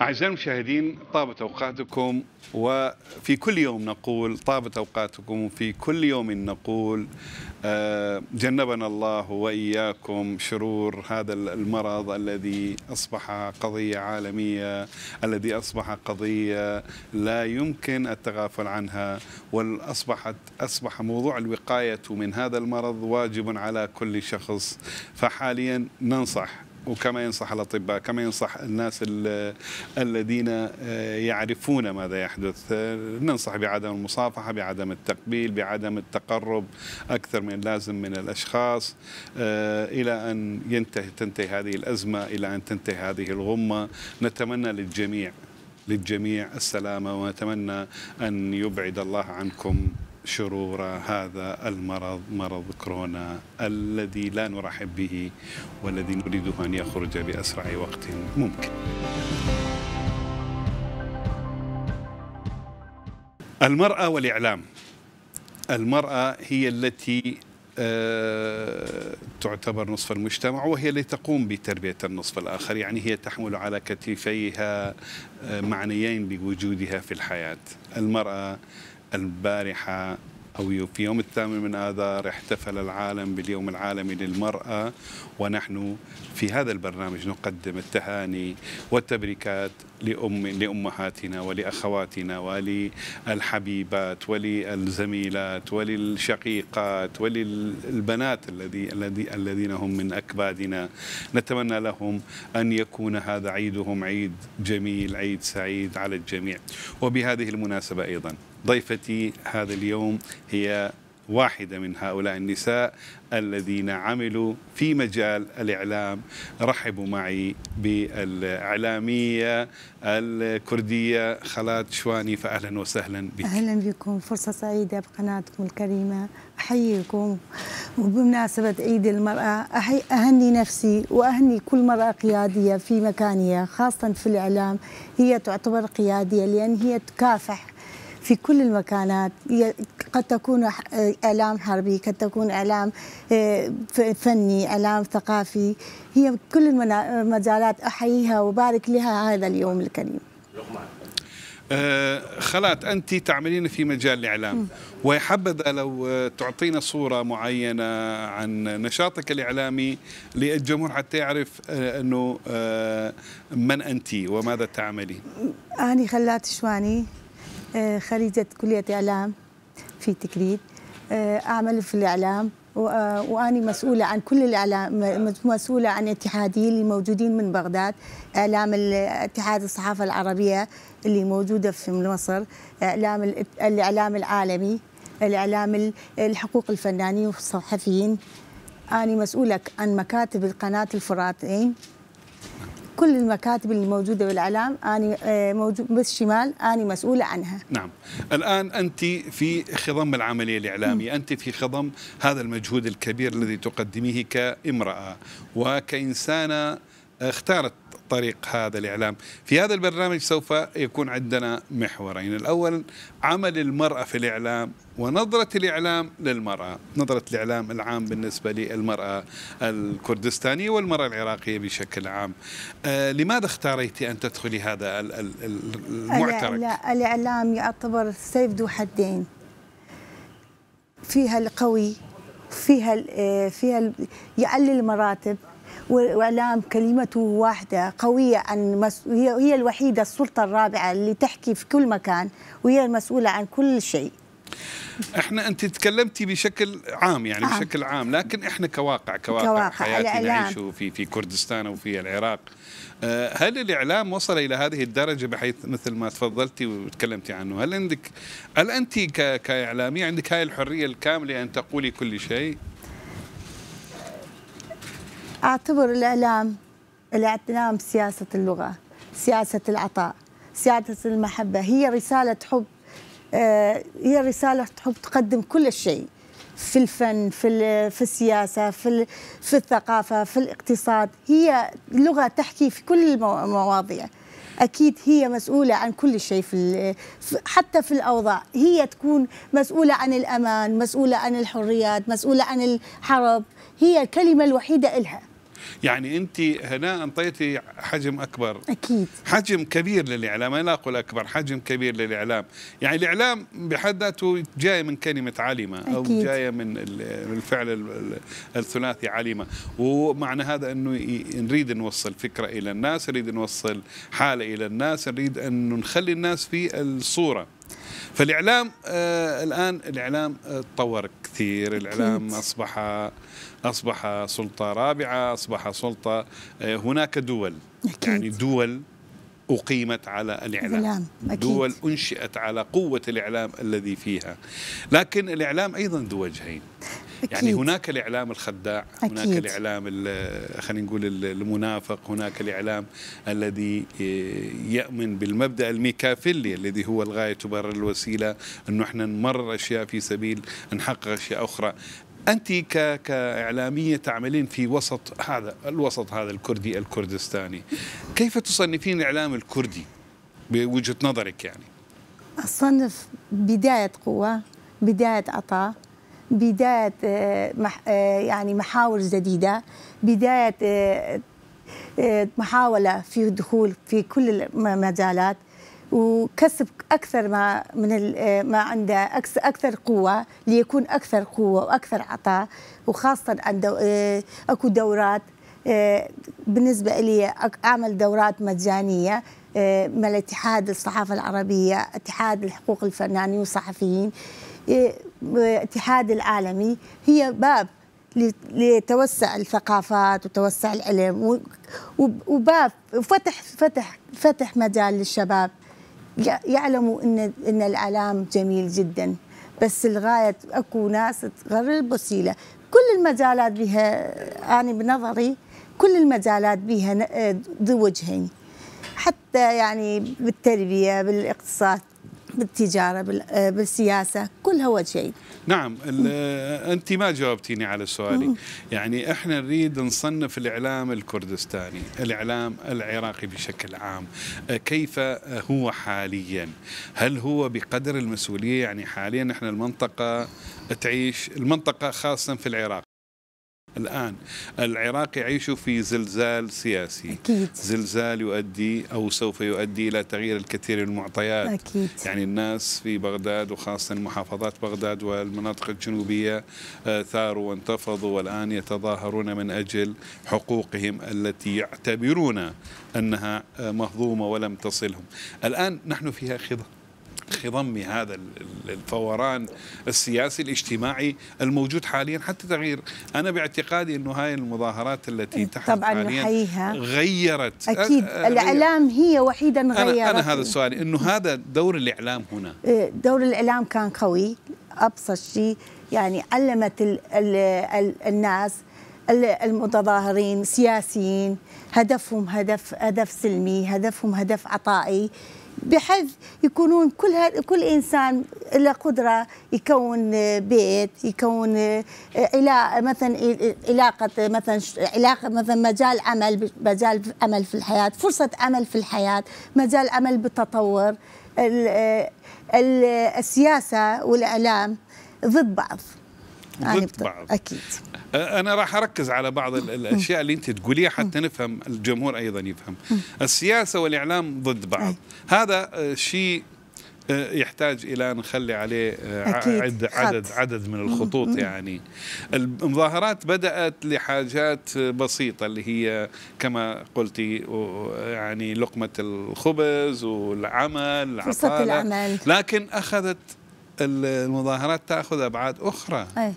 أعزائي المشاهدين طابت أوقاتكم وفي كل يوم نقول طابت أوقاتكم في كل يوم نقول آه، جنبنا الله وإياكم شرور هذا المرض الذي أصبح قضية عالمية الذي أصبح قضية لا يمكن التغافل عنها وأصبحت أصبح موضوع الوقاية من هذا المرض واجب على كل شخص فحاليا ننصح وكما ينصح الأطباء كما ينصح الناس الذين آه، يعرفون ماذا يحدث آه، ننصح بعدم المصافحة بعدم التقبيل بعدم التقرب أكثر من اللازم من الأشخاص آه، إلى أن ينتهي تنتهي هذه الأزمة إلى أن تنتهي هذه الغمة نتمنى للجميع للجميع السلامة ونتمنى أن يبعد الله عنكم شرور هذا المرض مرض كورونا الذي لا نرحب به والذي نريده أن يخرج بأسرع وقت ممكن المرأة والإعلام المرأة هي التي آه، تعتبر نصف المجتمع وهي التي تقوم بتربية النصف الآخر يعني هي تحمل على كتفيها آه، معنيين بوجودها في الحياة المرأة البارحة أو في يوم الثامن من آذار احتفل العالم باليوم العالمي للمرأة ونحن في هذا البرنامج نقدم التهاني والتبريكات لأم لأمهاتنا ولأخواتنا وللحبيبات وللزميلات وللشقيقات وللبنات الذي الذي الذين هم من أكبادنا نتمنى لهم أن يكون هذا عيدهم عيد جميل عيد سعيد على الجميع وبهذه المناسبة أيضاً ضيفتي هذا اليوم هي واحدة من هؤلاء النساء الذين عملوا في مجال الإعلام رحبوا معي بالإعلامية الكردية خلات شواني فأهلا وسهلا بك أهلا بكم فرصة سعيدة بقناتكم الكريمة أحييكم وبمناسبة عيد المرأة أحي أهني نفسي وأهني كل مرأة قيادية في مكانها خاصة في الإعلام هي تعتبر قيادية لأن هي تكافح في كل المكانات قد تكون إعلام حربي قد تكون إعلام آه، فني إعلام ثقافي هي كل المجالات أحييها وبارك لها هذا اليوم الكريم آه خلات أنت تعملين في مجال الإعلام وحبذا لو تعطينا صورة معينة عن نشاطك الإعلامي للجمهور حتى يعرف آه، أنه آه، من أنت وماذا تعملي اني خلات شواني آه، خريجة كلية إعلام في تكريت آه، أعمل في الإعلام آه، وأني مسؤولة عن كل الإعلام مسؤولة عن اتحاديين اللي موجودين من بغداد إعلام اتحاد الصحافة العربية اللي موجودة في مصر إعلام الإعلام العالمي الإعلام الحقوق الفنانين والصحفيين أنا مسؤولة عن مكاتب قناة الفراتين كل المكاتب اللي موجوده بالاعلام انا آه، موجود بالشمال انا مسؤوله عنها نعم الان انت في خضم العمليه الاعلاميه انت في خضم هذا المجهود الكبير الذي تقدميه كامراه وكانسانه اختارت طريق هذا الإعلام في هذا البرنامج سوف يكون عندنا محورين الأول عمل المرأة في الإعلام ونظرة الإعلام للمرأة نظرة الإعلام العام بالنسبة للمرأة الكردستانية والمرأة العراقية بشكل عام آه لماذا اختاريتي أن تدخلي هذا المعترك؟ لا الإعلام يعتبر سيف ذو حدين فيها القوي فيها آه، فيها يعلي المراتب واعلام كلمته واحده قويه عن هي الوحيده السلطه الرابعه اللي تحكي في كل مكان وهي المسؤوله عن كل شيء احنا انت تكلمتي بشكل عام يعني آه. بشكل عام لكن احنا كواقع كواقع, كواقع حياتي نعيشه في في كردستان وفي العراق آه، هل الاعلام وصل الى هذه الدرجه بحيث مثل ما تفضلتي وتكلمتي عنه هل عندك هل انت كاعلاميه عندك هاي الحريه الكامله ان تقولي كل شيء اعتبر الاعلام الاعلام سياسه اللغه سياسه العطاء سياسه المحبه هي رساله حب آه، هي رساله حب تقدم كل شيء في الفن في في السياسه في في الثقافه في الاقتصاد هي لغه تحكي في كل المواضيع اكيد هي مسؤوله عن كل شيء في حتى في الاوضاع هي تكون مسؤوله عن الامان مسؤوله عن الحريات مسؤوله عن الحرب هي الكلمة الوحيدة إلها يعني انت هنا انطيتي حجم اكبر اكيد حجم كبير للاعلام انا لا اقول اكبر حجم كبير للاعلام يعني الاعلام بحد ذاته جاي من كلمه عالمة او أكيد. جايه من الفعل الثلاثي عالمة ومعنى هذا انه نريد نوصل فكره الى الناس نريد نوصل حاله الى الناس نريد ان نخلي الناس في الصوره فالاعلام آه الان الاعلام آه، تطور كثير الاعلام اصبح اصبح سلطه رابعه اصبح سلطه آه هناك دول أكيد. يعني دول أقيمت على الإعلام أكيد. دول أنشئت على قوة الإعلام الذي فيها لكن الإعلام أيضا ذو وجهين يعني أكيد. يعني هناك الإعلام الخداع أكيد. هناك الإعلام خلينا نقول المنافق هناك الإعلام الذي يؤمن بالمبدأ الميكافيلي الذي هو الغاية تبرر الوسيلة أنه احنا نمرر أشياء في سبيل نحقق أشياء أخرى أنت كإعلامية تعملين في وسط هذا الوسط هذا الكردي الكردستاني كيف تصنفين الإعلام الكردي بوجهة نظرك يعني أصنف بداية قوة بداية عطاء بدايه آه، آه، يعني محاور جديده بدايه آه، محاوله في الدخول في كل المجالات وكسب اكثر ما من ما عنده اكثر قوه ليكون اكثر قوه واكثر عطاء وخاصه عند اكو دورات بالنسبه لي اعمل دورات مجانيه مع الاتحاد الصحافه العربيه اتحاد الحقوق الفنانين والصحفيين الاتحاد العالمي هي باب لتوسع الثقافات وتوسع العلم وباب وفتح فتح فتح مجال للشباب يعلموا ان ان الاعلام جميل جدا بس الغايه اكو ناس تغير البصيله كل المجالات بها انا بنظري كل المجالات بها ذو وجهين حتى يعني بالتربيه بالاقتصاد بالتجاره آه، بالسياسه كلها وجهين نعم آه، انت ما جاوبتيني على سؤالي يعني احنا نريد نصنف الاعلام الكردستاني الاعلام العراقي بشكل عام آه، كيف هو حاليا هل هو بقدر المسؤوليه يعني حاليا احنا المنطقه تعيش المنطقه خاصه في العراق الآن العراق يعيش في زلزال سياسي أكيد. زلزال يؤدي أو سوف يؤدي إلى تغيير الكثير من المعطيات أكيد. يعني الناس في بغداد وخاصة محافظات بغداد والمناطق الجنوبية آه، ثاروا وانتفضوا والآن يتظاهرون من أجل حقوقهم التي يعتبرون أنها آه، مهضومة ولم تصلهم الآن نحن فيها خضم خضم هذا الفوران السياسي الاجتماعي الموجود حاليا حتى تغيير أنا باعتقادي أنه هاي المظاهرات التي إيه، تحدث طبعا حاليا نحيها. غيرت أكيد غير. الإعلام هي وحيدا غيرت أنا, أنا هذا السؤال أنه هذا دور الإعلام هنا إيه، دور الإعلام كان قوي أبسط شيء يعني علمت الـ الـ الـ الناس المتظاهرين سياسيين هدفهم هدف هدف سلمي هدفهم هدف عطائي بحيث يكونون كل كل انسان له قدره يكون بيت يكون آه، علاقه مثلا علاقه مثلا علاقه مثلا مجال عمل مجال عمل في الحياه فرصه عمل في الحياه مجال عمل بالتطور آه، السياسه والاعلام ضد بعض ضد يعني بعض اكيد انا راح اركز على بعض الاشياء اللي انت تقوليها حتى نفهم الجمهور ايضا يفهم السياسه والاعلام ضد بعض هذا شيء يحتاج الى نخلي عليه عد عدد عدد من الخطوط يعني المظاهرات بدات لحاجات بسيطه اللي هي كما قلتي يعني لقمه الخبز والعمل فرصه العمل لكن اخذت المظاهرات تاخذ ابعاد اخرى أي.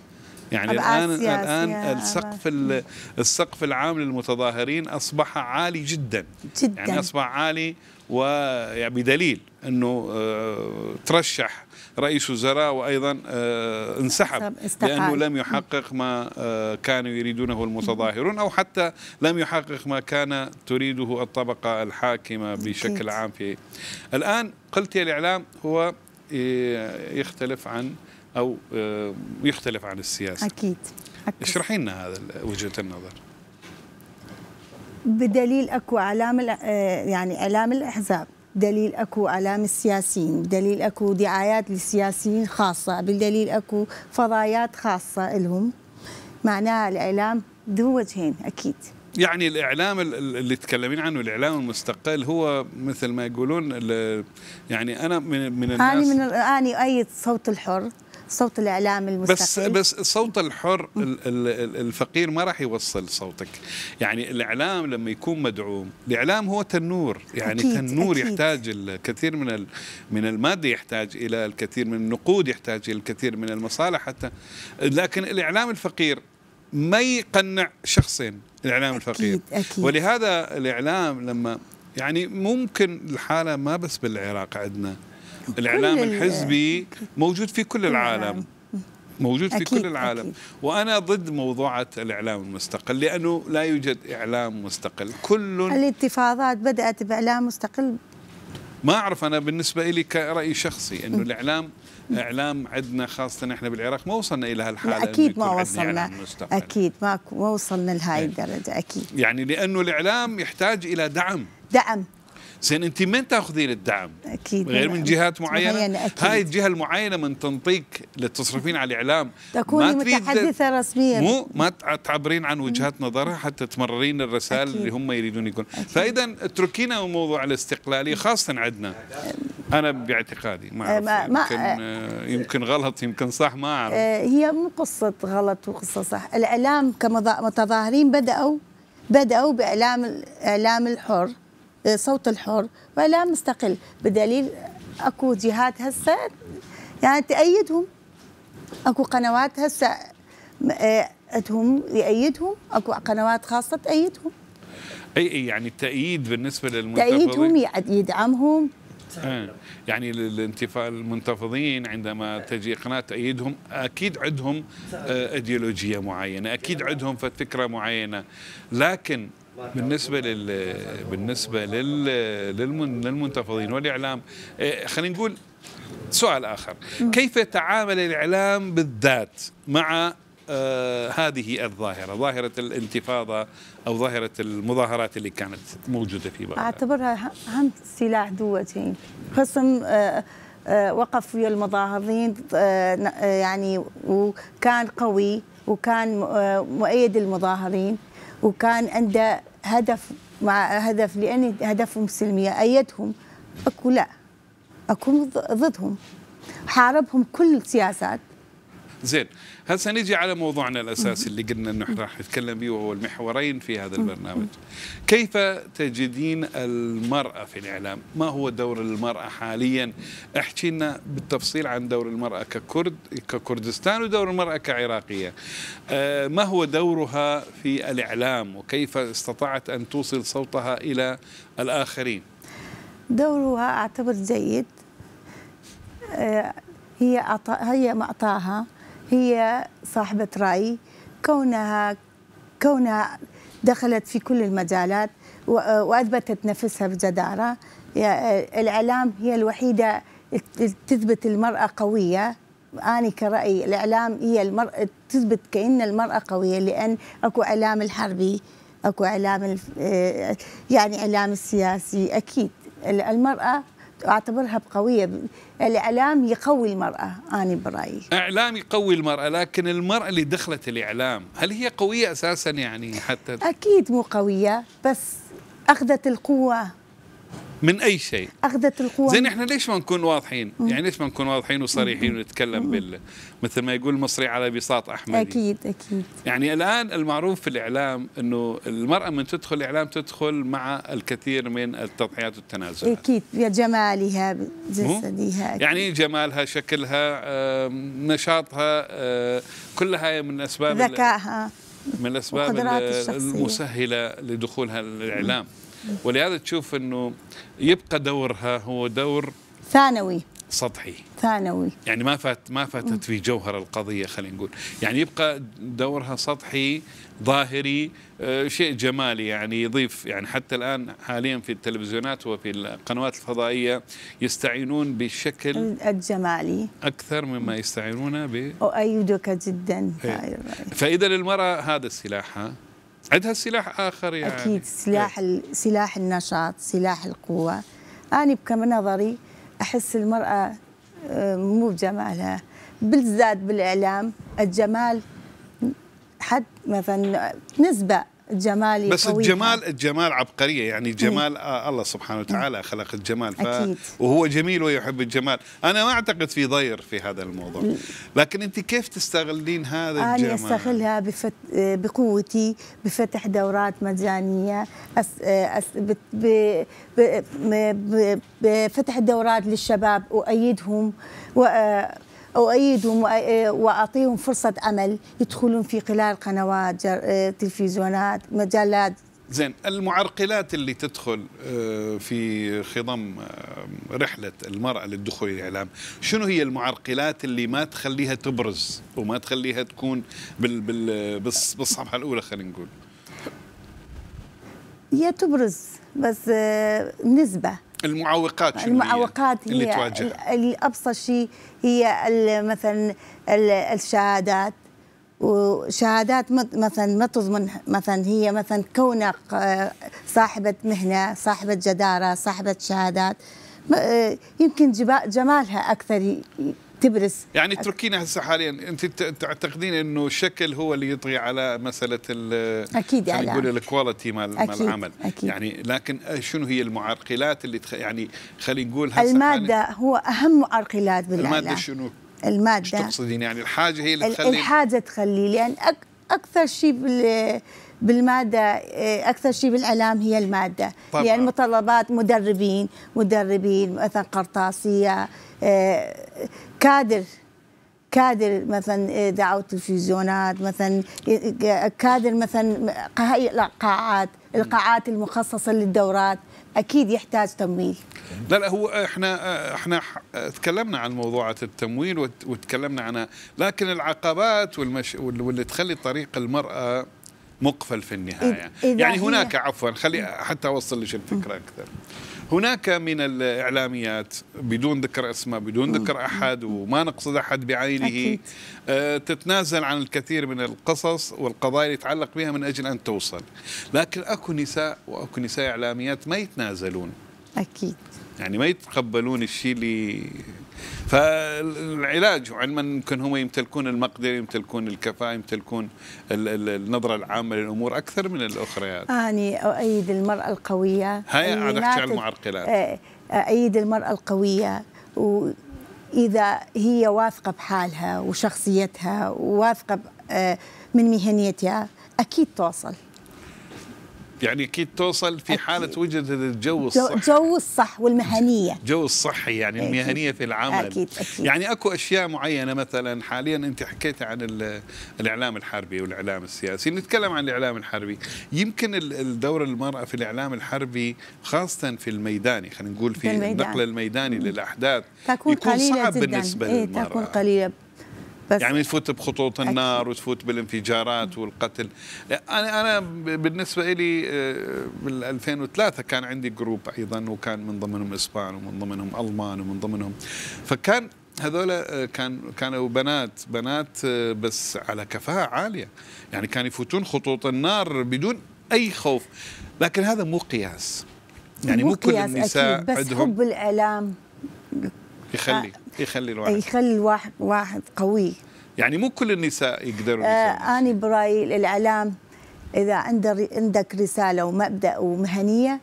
يعني الان الان السقف السقف العام للمتظاهرين اصبح عالي جدا جدا يعني اصبح عالي ويعني بدليل انه آه، ترشح رئيس وزراء وايضا آه، انسحب لانه لم يحقق ما آه، كانوا يريدونه المتظاهرون او حتى لم يحقق ما كان تريده الطبقه الحاكمه بشكل عام في الان قلت الاعلام هو يختلف عن او آه، يختلف عن السياسه اكيد اشرحي لنا هذا وجهه النظر بدليل اكو اعلام آه، يعني اعلام الاحزاب دليل اكو اعلام السياسيين بدليل اكو دعايات للسياسيين خاصه بالدليل اكو فضايات خاصه لهم معناها الاعلام ذو وجهين اكيد يعني الاعلام اللي تكلمين عنه الاعلام المستقل هو مثل ما يقولون يعني انا من من الناس اني من اني ايد صوت الحر صوت الاعلام المستقل بس بس الصوت الحر الفقير ما راح يوصل صوتك يعني الاعلام لما يكون مدعوم الاعلام هو تنور يعني أكيد تنور أكيد يحتاج الكثير من من الماده يحتاج الى الكثير من النقود يحتاج الى الكثير من المصالح حتى لكن الاعلام الفقير ما يقنع شخصين الاعلام أكيد الفقير أكيد ولهذا الاعلام لما يعني ممكن الحاله ما بس بالعراق عندنا الاعلام الحزبي موجود في كل العالم موجود في كل العالم وانا ضد موضوعه الاعلام المستقل لانه لا يوجد اعلام مستقل كل الانتفاضات بدات باعلام مستقل ما اعرف انا بالنسبه لي كراي شخصي انه الاعلام اعلام عندنا خاصه احنا بالعراق ما وصلنا الى هالحاله اكيد ما وصلنا اكيد ما وصلنا لهي إيه. الدرجه اكيد يعني لانه الاعلام يحتاج الى دعم دعم زين انت من تاخذين الدعم؟ اكيد غير من يعني جهات معينه, يعني أكيد. هاي الجهه المعينه من تنطيك لتصرفين على الاعلام تكوني متحدثه رسميا مو ما تعبرين عن وجهات نظرها حتى تمررين الرسائل أكيد. اللي هم يريدون يكون فاذا اتركينا موضوع الاستقلاليه خاصه عندنا انا باعتقادي ما أه، أعرف ما يمكن, ما أه، آه، يمكن غلط يمكن صح ما اعرف هي مو قصه غلط وقصه صح الاعلام كمتظاهرين بداوا بداوا باعلام الاعلام الحر آه، صوت الحر ولا مستقل بدليل اكو جهات هسه يعني تأيدهم اكو قنوات هسه عندهم آه، يأيدهم اكو قنوات خاصه تأيدهم اي اي يعني التأييد بالنسبه للمنتفضين تأييدهم يدعمهم آه، يعني المنتفضين عندما تجي قناه تأيدهم اكيد عندهم ايديولوجيه معينه اكيد عندهم فكره معينه لكن بالنسبه لل بالنسبه لل للمنتفضين والاعلام إيه، خلينا نقول سؤال اخر كيف تعامل الاعلام بالذات مع آه، هذه الظاهره ظاهره الانتفاضه او ظاهره المظاهرات اللي كانت موجوده في بغداد اعتبرها هم سلاح ذو وجهين آه، آه، وقف ويا المظاهرين يعني وكان قوي وكان مؤيد المظاهرين وكان عنده هدف مع هدف لأن هدفهم السلمية أيدهم أكو لا أكو ضدهم حاربهم كل السياسات زين هسه نجي على موضوعنا الاساسي اللي قلنا انه راح نتكلم به وهو المحورين في هذا البرنامج. كيف تجدين المراه في الاعلام؟ ما هو دور المراه حاليا؟ احكي لنا بالتفصيل عن دور المراه ككرد ككردستان ودور المراه كعراقيه. آه، ما هو دورها في الاعلام وكيف استطاعت ان توصل صوتها الى الاخرين؟ دورها اعتبر جيد. آه، هي أطا... هي معطاها هي صاحبة رأي كونها كونها دخلت في كل المجالات وأثبتت نفسها بجدارة الإعلام هي الوحيدة تثبت المرأة قوية أنا كرأيي الإعلام هي المرأة تثبت كأن المرأة قوية لأن أكو إعلام الحربي أكو إعلام يعني إعلام السياسي أكيد المرأة اعتبرها بقويه الاعلام يقوي المراه انا برايي اعلام يقوي المراه لكن المراه اللي دخلت الاعلام هل هي قويه اساسا يعني حتى اكيد مو قويه بس اخذت القوه من اي شيء اخذت القوة زين احنا ليش ما نكون واضحين؟ مم. يعني ليش ما نكون واضحين وصريحين ونتكلم بال مثل ما يقول المصري على بساط احمد اكيد اكيد يعني الان المعروف في الاعلام انه المراه من تدخل الاعلام تدخل مع الكثير من التضحيات والتنازلات اكيد بجمالها بجسدها أكيد. يعني جمالها شكلها آه، نشاطها آه، كلها من اسباب ذكائها من الاسباب المسهله لدخولها الاعلام مم. ولهذا تشوف انه يبقى دورها هو دور ثانوي سطحي ثانوي يعني ما فات ما فاتت في جوهر القضيه خلينا نقول يعني يبقى دورها سطحي ظاهري آه، شيء جمالي يعني يضيف يعني حتى الان حاليا في التلفزيونات وفي القنوات الفضائيه يستعينون بالشكل الجمالي اكثر مما يستعينون ب اؤيدك جدا إيه. فاذا المراه هذا سلاحها عندها سلاح اخر يعني اكيد سلاح إيه؟ سلاح النشاط سلاح القوه انا بكم نظري احس المراه آه، مو بجمالها بالذات بالاعلام الجمال حد مثلا نسبه جمالي بس الجمال الجمال عبقريه يعني إيه. الجمال آه الله سبحانه وتعالى خلق الجمال ف... أكيد. وهو جميل ويحب الجمال انا ما اعتقد في ضير في هذا الموضوع لكن انت كيف تستغلين هذا أنا الجمال انا استغلها بفت... بقوتي بفتح دورات مجانيه أس... أس... ب... ب... ب... ب... بفتح دورات للشباب وايدهم و... أؤيدهم آه، وأعطيهم فرصة أمل يدخلون في خلال قنوات آه، تلفزيونات مجلات زين المعرقلات اللي تدخل آه، في خضم رحلة المرأة للدخول إلى الإعلام شنو هي المعرقلات اللي ما تخليها تبرز وما تخليها تكون بال بال بالصفحة الأولى خلينا نقول هي تبرز بس نسبة المعوقات شنو المعوقات هي, اللي الابسط شيء هي مثلا الشهادات وشهادات مثلا ما تضمن مثلا هي مثلا كونك آه، صاحبة مهنة صاحبة جدارة صاحبة شهادات آه، يمكن جمالها أكثر تبرز يعني تركينا هسه حاليا انت تعتقدين انه الشكل هو اللي يطغي على مساله ال اكيد يعني نقول الكواليتي مال العمل أكيد يعني لكن شنو هي المعرقلات اللي تخ يعني خلينا نقول هسه الماده هو اهم معرقلات بالاعلام الماده شنو؟ الماده شو تقصدين يعني الحاجه هي اللي تخلي الحاجه تخلي لان أك اكثر شيء بال بالماده اكثر شيء بالاعلام هي الماده طبعا. يعني لان متطلبات مدربين مدربين مثلا قرطاسيه آه، كادر كادر مثلا اذاعه وتلفزيونات مثلا كادر مثلا هاي القاعات القاعات المخصصه للدورات اكيد يحتاج تمويل لا لا هو احنا احنا تكلمنا عن موضوع التمويل وتكلمنا عنها لكن العقبات والمش واللي تخلي طريق المراه مقفل في النهايه يعني هناك عفوا خلي حتى اوصل لك الفكره اكثر هناك من الاعلاميات بدون ذكر اسماء بدون ذكر احد وما نقصد احد بعينه أكيد. آه، تتنازل عن الكثير من القصص والقضايا اللي يتعلق بها من اجل ان توصل لكن اكو نساء واكو نساء اعلاميات ما يتنازلون اكيد يعني ما يتقبلون الشيء اللي فالعلاج علما يمكن هم يمتلكون المقدرة يمتلكون الكفاءة يمتلكون النظرة العامة للأمور أكثر من الأخريات يعني. أني أؤيد المرأة القوية هاي على أحكي عن المعرقلات إيه، أؤيد المرأة القوية و إذا هي واثقة بحالها وشخصيتها وواثقة إيه، من مهنيتها أكيد توصل يعني اكيد توصل في حاله وجد الجو الصح جو الصح والمهنيه جو الصحي يعني أكيد. المهنيه في العمل أكيد أكيد. يعني اكو اشياء معينه مثلا حاليا انت حكيت عن الاعلام الحربي والاعلام السياسي نتكلم عن الاعلام الحربي يمكن دور المراه في الاعلام الحربي خاصه في الميداني خلينا نقول في, النقل الميداني للاحداث تكون يكون قليله صعب جدا بالنسبه إيه للمراه تكون قليله بس يعني تفوت بخطوط النار أكيد. وتفوت بالانفجارات والقتل انا يعني انا بالنسبه لي بال 2003 كان عندي جروب ايضا وكان من ضمنهم اسبان ومن ضمنهم المان ومن ضمنهم فكان هذول آه، كان كانوا بنات بنات آه، بس على كفاءة عالية يعني كانوا يفوتون خطوط النار بدون أي خوف لكن هذا مو قياس يعني مو, مو كل النساء أكيد بس عندهم حب الإعلام يخلي آه، يخلي الواحد يخلي الواحد واحد قوي يعني مو كل النساء يقدروا آه انا برايي الاعلام اذا عندك رساله ومبدا ومهنيه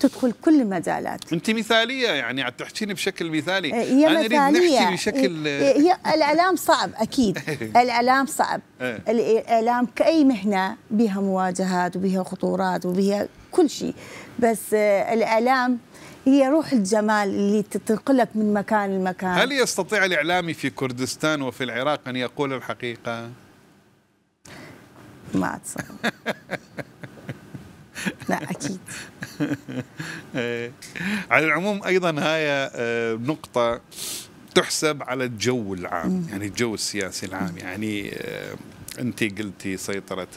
تدخل كل المجالات انت مثاليه يعني عم تحكيني بشكل مثالي آه، هي انا مثالية. اريد نحكي بشكل هي الاعلام صعب اكيد إيه. الاعلام صعب آه. الاعلام كاي مهنه بها مواجهات وبها خطورات وبها كل شيء بس الاعلام هي روح الجمال اللي تنقلك من مكان لمكان هل يستطيع الإعلامي في كردستان وفي العراق أن يقول الحقيقة؟ ما أتصور لا أكيد على العموم أيضا هاي آه، نقطة تحسب على الجو العام يعني الجو السياسي العام يعني آه، انت قلتي سيطره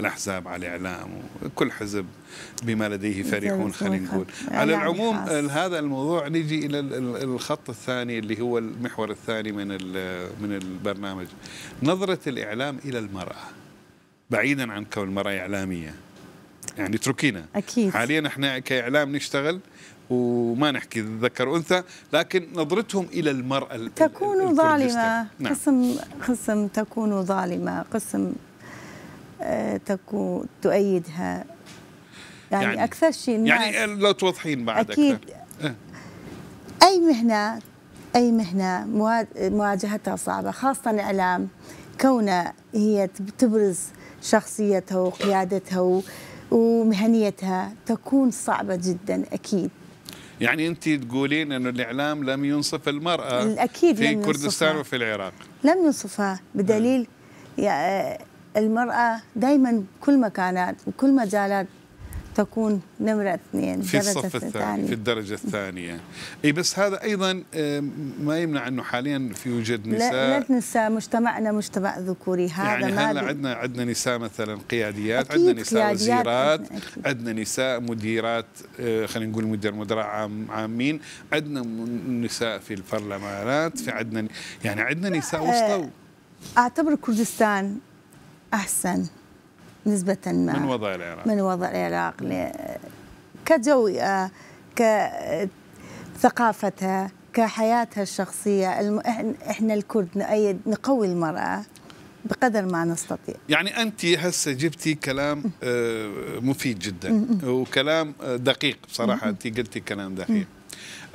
الاحزاب على الاعلام وكل حزب بما لديه فرحون خلينا نقول على العموم هذا الموضوع نجي الى الخط الثاني اللي هو المحور الثاني من من البرنامج نظره الاعلام الى المراه بعيدا عن كون المراه اعلاميه يعني اتركينا اكيد حاليا احنا كاعلام نشتغل وما نحكي ذكر انثى لكن نظرتهم الى المراه تكون ظالمه نعم. قسم قسم تكون ظالمه قسم آه، تكون تؤيدها يعني, يعني اكثر شيء يعني الناس يعني لو توضحين بعد اكيد أكثر. إيه. اي مهنه اي مهنه مواجهتها صعبه خاصه الاعلام كونها هي تبرز شخصيتها وقيادتها ومهنيتها تكون صعبه جدا اكيد يعني انت تقولين انه الاعلام لم ينصف المراه اكيد في كردستان وفي العراق لم ينصفها بدليل آه، المراه دائما كل مكانات وكل مجالات تكون نمرة اثنين في الصف الثاني في الدرجة الثانية اي بس هذا ايضا آه، ما يمنع انه حاليا في وجود نساء لا, لا تنسى مجتمعنا مجتمع ذكوري هذا يعني هلا عندنا عندنا نساء مثلا قياديات عندنا نساء وزيرات عندنا نساء مديرات آه، خلينا نقول مدير مدراء عام عامين عندنا نساء في البرلمانات في عندنا يعني عندنا نساء آه، وسطى اعتبر كردستان احسن نسبة ما من وضع العراق من وضع العراق كجو كثقافتها كحياتها الشخصية احنا الكرد نؤيد نقوي المرأة بقدر ما نستطيع يعني أنت هسه جبتي كلام آه، مفيد جدا وكلام آه، دقيق بصراحة أنت قلتي كلام دقيق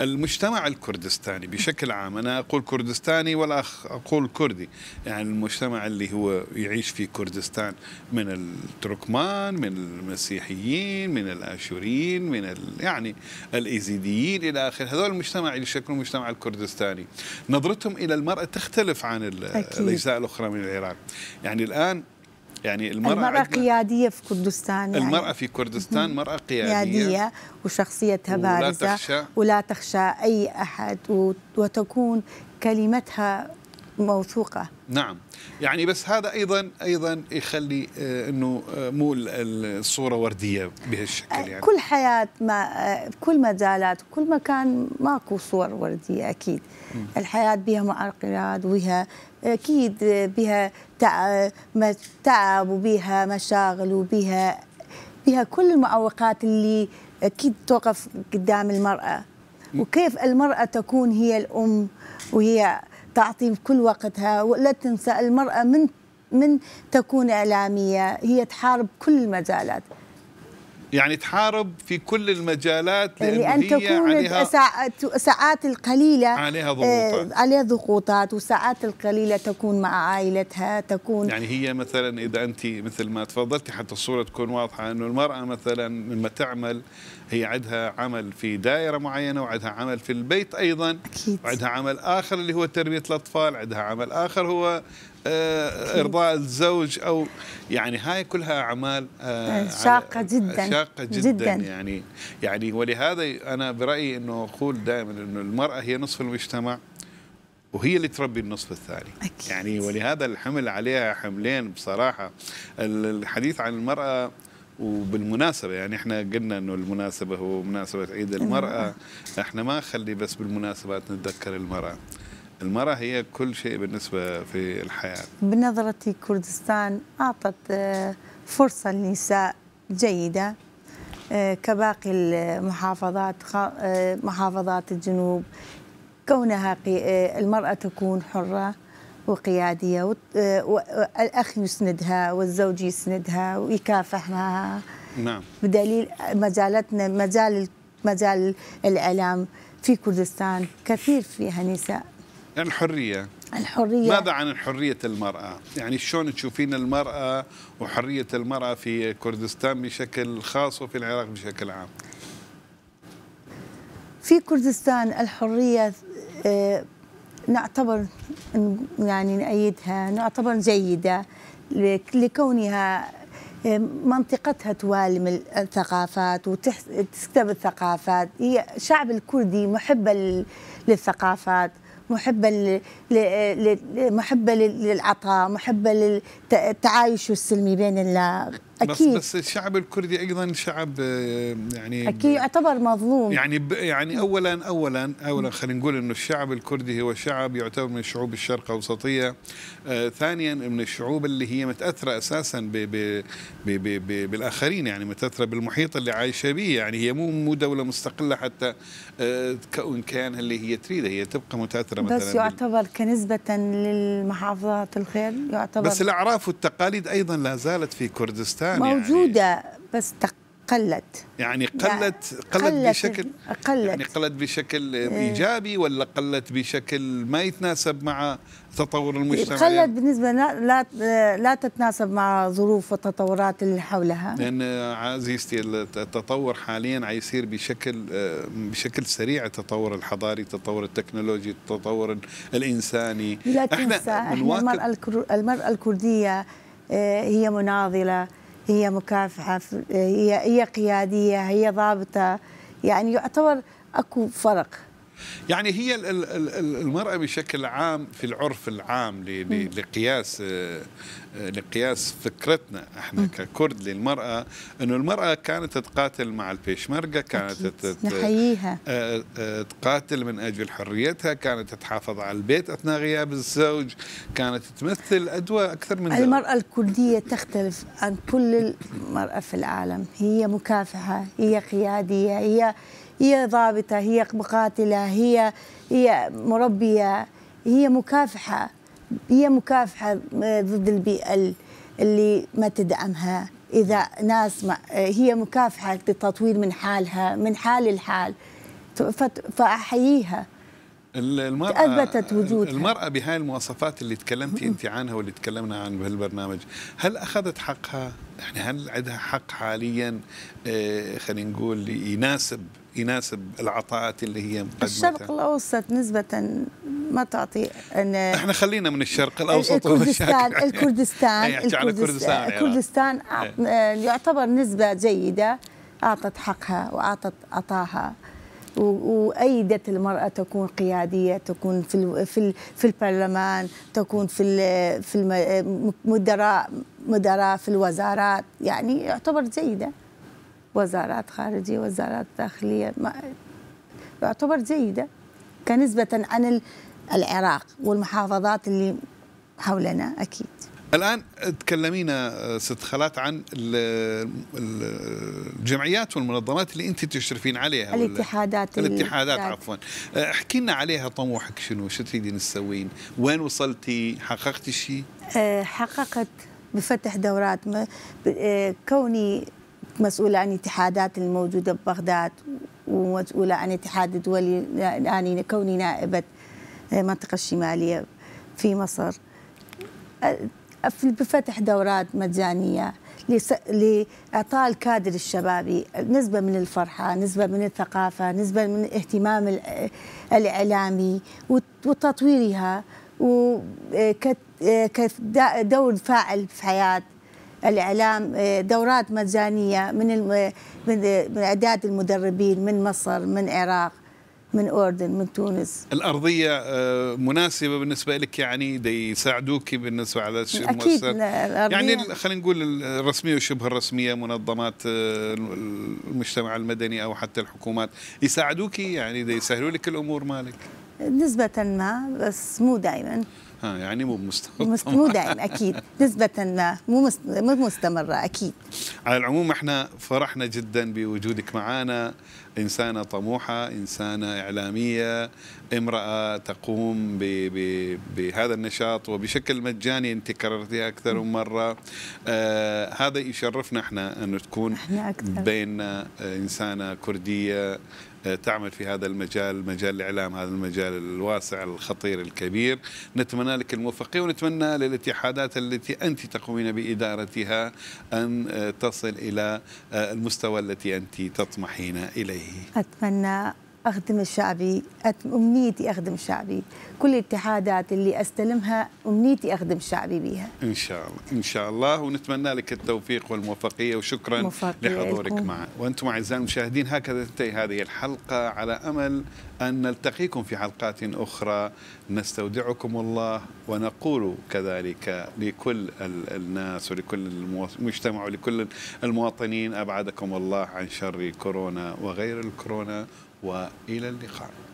المجتمع الكردستاني بشكل عام أنا أقول كردستاني ولا أقول كردي يعني المجتمع اللي هو يعيش في كردستان من التركمان من المسيحيين من الآشوريين من يعني الإيزيديين إلى آخره هذول المجتمع اللي شكلوا المجتمع الكردستاني نظرتهم إلى المرأة تختلف عن الأجزاء الأخرى من العراق يعني الآن يعني المرأة, المرأة قيادية في كردستان يعني المرأة في كردستان مرأة قيادية, قيادية وشخصيتها ولا بارزة تخشى ولا تخشى أي أحد وتكون كلمتها موثوقة نعم يعني بس هذا أيضا أيضا يخلي آه، أنه آه، مو الصورة وردية بهالشكل آه، يعني كل حياة ما كل مجالات كل مكان ماكو صور وردية أكيد الحياة بها معقدات وبها أكيد بها تعب وبيها مشاغل وبيها بها كل المعوقات اللي اكيد توقف قدام المراه وكيف المراه تكون هي الام وهي تعطي كل وقتها ولا تنسى المراه من من تكون اعلاميه هي تحارب كل المجالات يعني تحارب في كل المجالات لأن, يعني لأن تكون عليها ساعات القليلة عليها ضغوطات آه، عليها ضغوطات وساعات القليلة تكون مع عائلتها تكون يعني هي مثلا إذا أنت مثل ما تفضلتي حتى الصورة تكون واضحة أنه المرأة مثلا لما تعمل هي عندها عمل في دائرة معينة وعندها عمل في البيت أيضا أكيد. وعندها عمل آخر اللي هو تربية الأطفال عندها عمل آخر هو آه إرضاء الزوج أو يعني هاي كلها أعمال آه, آه، شاقة جدا شاقة جدا, جدا يعني يعني ولهذا أنا برأيي أنه أقول دائما أنه المرأة هي نصف المجتمع وهي اللي تربي النصف الثاني أكيد. يعني ولهذا الحمل عليها حملين بصراحة الحديث عن المرأة وبالمناسبه يعني احنا قلنا انه المناسبه هو مناسبه عيد المراه احنا ما خلي بس بالمناسبات نتذكر المراه المرأة هي كل شيء بالنسبة في الحياة بنظرتي كردستان أعطت آه، فرصة للنساء جيدة آه، كباقي المحافظات آه، محافظات الجنوب كونها المرأة تكون حرة وقيادية والأخ آه، آه، يسندها والزوج يسندها ويكافحها نعم بدليل مجالاتنا مجال مجال الإعلام في كردستان كثير فيها نساء الحرية الحرية ماذا عن حرية المرأة؟ يعني شلون تشوفين المرأة وحرية المرأة في كردستان بشكل خاص وفي العراق بشكل عام؟ في كردستان الحرية آه، نعتبر يعني نأيدها نعتبر جيدة لكونها آه، منطقتها توالم الثقافات وتكتب الثقافات هي الشعب الكردي محبة للثقافات محبة محبة للعطاء محبة للتعايش السلمي بين أكيد بس, بس الشعب الكردي ايضا شعب آه، يعني اكيد يعتبر مظلوم يعني يعني اولا اولا اولا خلينا نقول انه الشعب الكردي هو شعب يعتبر من الشعوب الشرق اوسطيه آه ثانيا من الشعوب اللي هي متاثره اساسا بـ بـ بـ بـ بـ بالاخرين يعني متاثره بالمحيط اللي عايشه به يعني هي مو مو دوله مستقله حتى آه تكون كيانها اللي هي تريده هي تبقى متاثره مثلا بس يعتبر كنسبه للمحافظات الخير يعتبر بس الاعراف والتقاليد ايضا لا زالت في كردستان الانسان يعني موجوده يعني بس قلت يعني قلت قلت, قلت بشكل قلت يعني قلت بشكل إيه. ايجابي ولا قلت بشكل ما يتناسب مع تطور المجتمع قلت بالنسبه لا لا تتناسب مع ظروف وتطورات اللي حولها لان عزيزتي التطور حاليا عيصير بشكل بشكل سريع التطور الحضاري التطور التكنولوجي التطور الانساني لا تنسى احنا, احنا المراه الكر... المراه الكرديه إيه، هي مناضله هي مكافحه هي هي قياديه هي ضابطه يعني يعتبر اكو فرق يعني هي المرأة بشكل عام في العرف العام لقياس لقياس فكرتنا احنا م. ككرد للمراه انه المراه كانت تقاتل مع البيشمركه كانت نحييها آه، آه، تقاتل من اجل حريتها كانت تحافظ على البيت اثناء غياب الزوج كانت تمثل ادوى اكثر من المراه الكرديه تختلف عن كل المراه في العالم هي مكافحه هي قياديه هي هي ضابطه هي مقاتله هي هي مربيه هي مكافحه هي مكافحه ضد البيئه اللي ما تدعمها اذا ناس ما هي مكافحه للتطوير من حالها من حال الحال فاحييها المرأة أثبتت وجودها المرأة بهاي المواصفات اللي تكلمتي أنت عنها واللي تكلمنا عنها بهالبرنامج هل أخذت حقها؟ يعني هل عندها حق حاليا آه، خلينا نقول يناسب يناسب العطاءات اللي هي مقدمة. الشرق الاوسط نسبه ما تعطي أن احنا خلينا من الشرق الاوسط إيه، الكردستان الكردستان الكردستان, الكردستان إيه. آه، يعتبر نسبه جيده اعطت حقها واعطت عطاها وايدت المراه تكون قياديه تكون في في في البرلمان تكون في في مدراء مدراء في الوزارات يعني يعتبر جيده وزارات خارجية وزارات داخلية ما يعتبر جيدة كنسبة عن العراق والمحافظات اللي حولنا أكيد الآن تكلمينا ست خالات عن الجمعيات والمنظمات اللي أنت تشرفين عليها الاتحادات الاتحادات عفوا احكي لنا عليها طموحك شنو شو تريدين تسوين وين وصلتي حققتي شيء أه، حققت بفتح دورات أه، كوني مسؤولة عن اتحادات الموجودة ببغداد ومسؤولة عن اتحاد الدولي يعني كوني نائبة المنطقة الشمالية في مصر بفتح دورات مجانية لإعطاء الكادر الشبابي نسبة من الفرحة نسبة من الثقافة نسبة من الاهتمام الإعلامي وتطويرها وكدور فاعل في حياة الاعلام آه، دورات مجانيه من من اعداد آه، المدربين من مصر من العراق من اردن من تونس الارضيه آه، مناسبه بالنسبه لك يعني يساعدوك بالنسبه على الشيء اكيد يعني خلينا نقول الرسميه وشبه الرسميه منظمات المجتمع المدني او حتى الحكومات يساعدوك يعني يسهلوا لك الامور مالك نسبه ما بس مو دائما ها يعني مو مستمر مو دائم اكيد نسبه مو مو مستمره اكيد على العموم احنا فرحنا جدا بوجودك معنا انسانه طموحه انسانه اعلاميه امراه تقوم ب بـ بهذا النشاط وبشكل مجاني انت كررتيها اكثر من مره آه هذا يشرفنا احنا انه تكون احنا أكثر. بيننا آه، انسانه كرديه تعمل في هذا المجال مجال الإعلام هذا المجال الواسع الخطير الكبير نتمنى لك الموفقية ونتمنى للاتحادات التي أنت تقومين بإدارتها أن آه، تصل إلى آه، المستوى التي أنت تطمحين إليه أتمنى أخدم شعبي أمنيتي أخدم شعبي كل الاتحادات اللي أستلمها أمنيتي أخدم شعبي بيها إن شاء الله إن شاء الله ونتمنى لك التوفيق والموفقية وشكرا لحضورك معنا وأنتم أعزائي المشاهدين هكذا تنتهي هذه الحلقة على أمل أن نلتقيكم في حلقات أخرى نستودعكم الله ونقول كذلك لكل الناس ولكل المجتمع ولكل المواطنين أبعدكم الله عن شر كورونا وغير الكورونا والى اللقاء